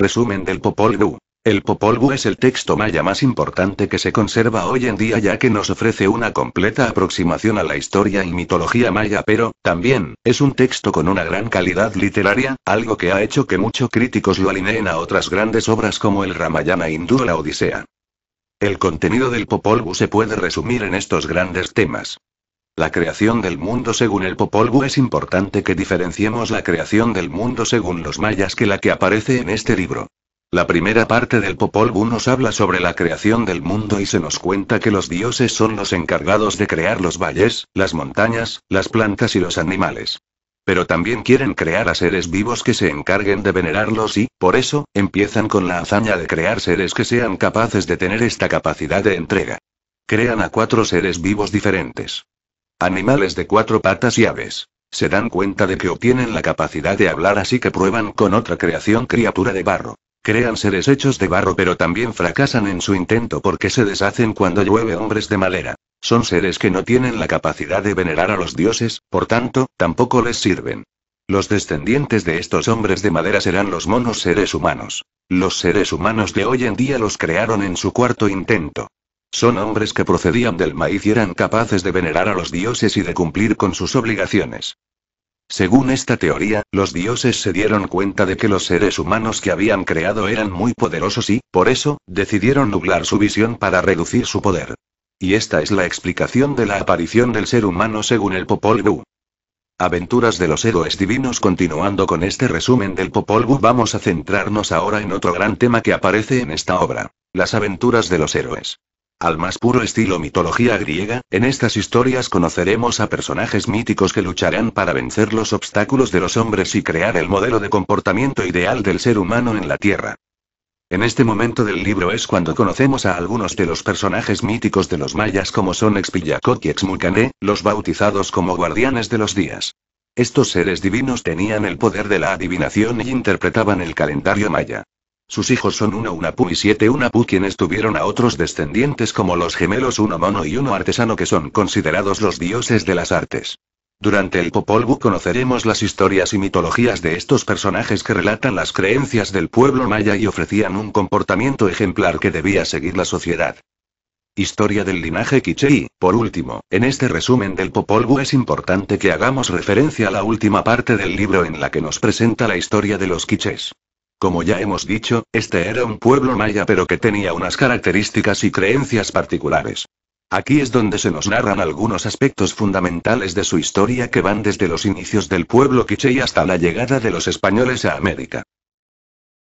Resumen del Popol Vuh. El Popol Vuh es el texto maya más importante que se conserva hoy en día ya que nos ofrece una completa aproximación a la historia y mitología maya pero, también, es un texto con una gran calidad literaria, algo que ha hecho que muchos críticos lo alineen a otras grandes obras como el Ramayana hindú o la Odisea. El contenido del Popol Vuh se puede resumir en estos grandes temas. La creación del mundo según el Popol Vuh es importante que diferenciemos la creación del mundo según los mayas que la que aparece en este libro. La primera parte del Popol Vuh nos habla sobre la creación del mundo y se nos cuenta que los dioses son los encargados de crear los valles, las montañas, las plantas y los animales. Pero también quieren crear a seres vivos que se encarguen de venerarlos y, por eso, empiezan con la hazaña de crear seres que sean capaces de tener esta capacidad de entrega. Crean a cuatro seres vivos diferentes. Animales de cuatro patas y aves. Se dan cuenta de que obtienen la capacidad de hablar así que prueban con otra creación criatura de barro. Crean seres hechos de barro pero también fracasan en su intento porque se deshacen cuando llueve hombres de madera. Son seres que no tienen la capacidad de venerar a los dioses, por tanto, tampoco les sirven. Los descendientes de estos hombres de madera serán los monos seres humanos. Los seres humanos de hoy en día los crearon en su cuarto intento. Son hombres que procedían del maíz y eran capaces de venerar a los dioses y de cumplir con sus obligaciones. Según esta teoría, los dioses se dieron cuenta de que los seres humanos que habían creado eran muy poderosos y, por eso, decidieron nublar su visión para reducir su poder. Y esta es la explicación de la aparición del ser humano según el Popol Vuh. Aventuras de los héroes divinos Continuando con este resumen del Popol Vuh vamos a centrarnos ahora en otro gran tema que aparece en esta obra. Las aventuras de los héroes. Al más puro estilo mitología griega, en estas historias conoceremos a personajes míticos que lucharán para vencer los obstáculos de los hombres y crear el modelo de comportamiento ideal del ser humano en la Tierra. En este momento del libro es cuando conocemos a algunos de los personajes míticos de los mayas como son Expillacot y Exmucané, los bautizados como guardianes de los días. Estos seres divinos tenían el poder de la adivinación y interpretaban el calendario maya. Sus hijos son Una Unapu y Siete Unapu quienes tuvieron a otros descendientes como los gemelos Uno Mono y Uno Artesano que son considerados los dioses de las artes. Durante el Popolbu conoceremos las historias y mitologías de estos personajes que relatan las creencias del pueblo maya y ofrecían un comportamiento ejemplar que debía seguir la sociedad. Historia del linaje Quichei. Por último, en este resumen del Popol Vuh es importante que hagamos referencia a la última parte del libro en la que nos presenta la historia de los Quichés. Como ya hemos dicho, este era un pueblo maya pero que tenía unas características y creencias particulares. Aquí es donde se nos narran algunos aspectos fundamentales de su historia que van desde los inicios del pueblo quiché hasta la llegada de los españoles a América.